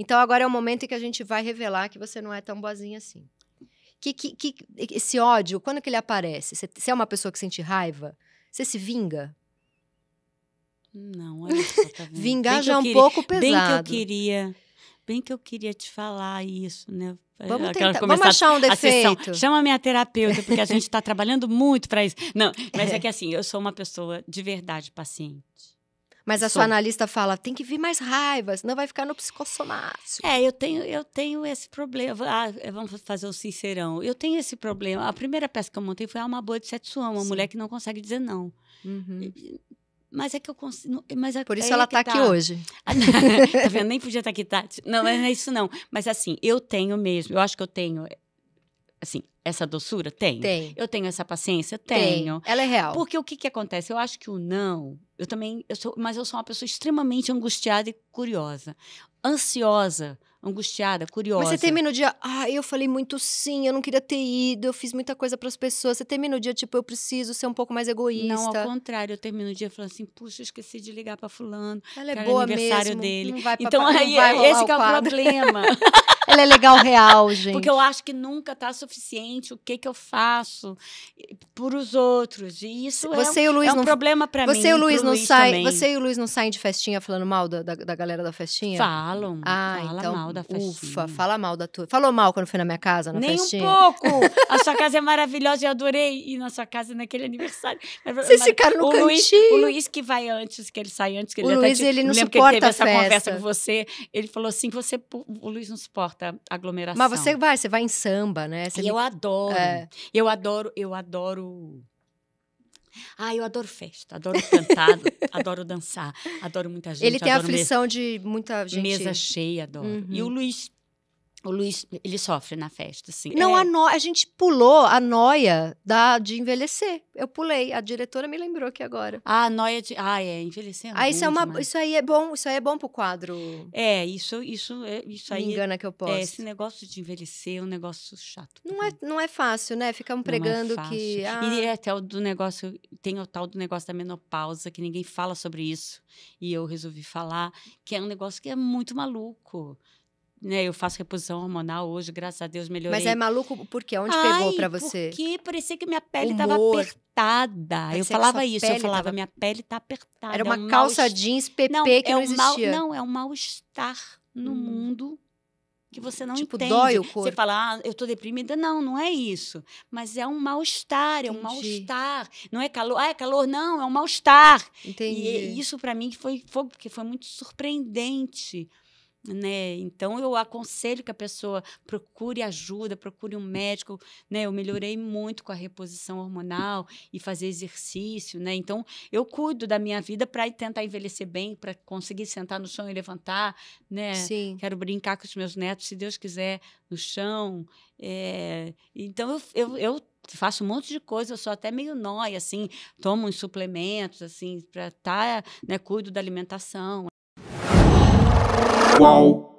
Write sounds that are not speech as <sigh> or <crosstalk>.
Então agora é o momento em que a gente vai revelar que você não é tão boazinha assim. Que, que, que esse ódio, quando que ele aparece? Você, você é uma pessoa que sente raiva? Você se vinga? Não, olha só, tá Vingar já é um pouco pesado. Bem que eu queria, bem que eu queria te falar isso, né? É, vamos, tentar, vamos achar um defeito. Chama minha terapeuta, porque a gente está <laughs> trabalhando muito para isso. Não, mas é. é <laughs> que assim, eu sou uma pessoa de verdade paciente. Mas a sua analista fala, tem que vir mais raiva, senão vai ficar no psicossomático. É, eu tenho, eu tenho esse problema. Ah, vamos fazer o sincerão. Eu tenho esse problema. A primeira peça que eu montei foi uma boa de Setsuan, uma Sim. mulher que não consegue dizer não. Uhum. Mas é que eu consigo. Mas é Por isso ela está tá. aqui tá. hoje. <laughs> tá vendo? Nem podia estar tá aqui, Tati. Tá? Não, não é isso não. Mas assim, eu tenho mesmo, eu acho que eu tenho. Assim, essa doçura? Tenho. Tem. Eu tenho essa paciência? Tenho. Tem. Ela é real. Porque o que, que acontece? Eu acho que o não, eu também, eu sou, mas eu sou uma pessoa extremamente angustiada e curiosa. Ansiosa, angustiada, curiosa. Mas você termina o dia, ah, eu falei muito sim, eu não queria ter ido, eu fiz muita coisa para as pessoas. Você termina o dia, tipo, eu preciso ser um pouco mais egoísta. Não, ao contrário, eu termino o dia falando assim, puxa, esqueci de ligar para fulano. Ela é boa aniversário mesmo, dele. Não vai pra, então, aí, é esse é o problema. <laughs> Ela é legal real, gente. <laughs> Porque eu acho que nunca tá suficiente o que que eu faço por os outros. E isso é você é, e um, é um não, problema para mim. Você e o Luiz não Luiz sai, também. você e o Luiz não saem de festinha falando mal da, da, da galera da festinha? Falam. Ah, fala então, mal da festinha. Ufa, fala mal da tua. Falou mal quando foi na minha casa, na Nem festinha? Nem um pouco. a sua <laughs> casa é maravilhosa, eu adorei ir na sua casa naquele aniversário. Vocês ficaram no o cantinho. Luiz, o Luiz que vai antes, que ele sai antes, que ele o Luiz, te, ele não suporta que teve essa conversa com você, ele falou assim, você, o Luiz não suporta aglomeração. Mas você vai, você vai em samba, né? Você e eu adoro adoro. É. Eu adoro, eu adoro. Ah, eu adoro festa, adoro cantar, <laughs> adoro dançar, adoro muita gente. Ele tem a aflição mesa, de muita gente. Mesa cheia, adoro. Uhum. E o uhum. Luiz o Luiz, ele sofre na festa, assim. Não, é. a, no... a gente pulou a noia da... de envelhecer. Eu pulei, a diretora me lembrou aqui agora. Ah, a noia de... Ah, é, envelhecer. É ah, isso, é uma... isso aí é bom, isso aí é bom pro quadro. É, isso, isso, é, isso aí... Me é engana que eu posso. É, esse negócio de envelhecer é um negócio chato. Não é, não é fácil, né? Ficamos pregando não é que... Ah... E é até o do negócio, tem o tal do negócio da menopausa, que ninguém fala sobre isso. E eu resolvi falar, que é um negócio que é muito maluco né, eu faço reposição hormonal hoje, graças a Deus melhorei. Mas é maluco por quê? Onde Ai, pegou para você? Porque parecia que minha pele estava apertada. Parecia eu falava isso, eu falava, tava... minha pele está apertada. Era é uma é um calça é mal... jeans PP não, que é não existia. Mal... Não, é um mal-estar no hum. mundo que você não tipo, entende. dói o corpo. Você fala, ah, eu tô deprimida. Não, não é isso. Mas é um mal-estar, é um mal-estar. Não é calor, ah, é calor, não, é um mal-estar. Entendi. E isso para mim foi, foi, porque foi muito surpreendente né? Então eu aconselho que a pessoa procure ajuda, procure um médico, né? Eu melhorei muito com a reposição hormonal e fazer exercício, né? Então eu cuido da minha vida para tentar envelhecer bem, para conseguir sentar no chão e levantar, né? Sim. Quero brincar com os meus netos, se Deus quiser, no chão. É... Então eu, eu, eu faço um monte de coisa, eu sou até meio nóia, assim, tomo uns suplementos, assim, para estar, tá, né, cuido da alimentação. Qual?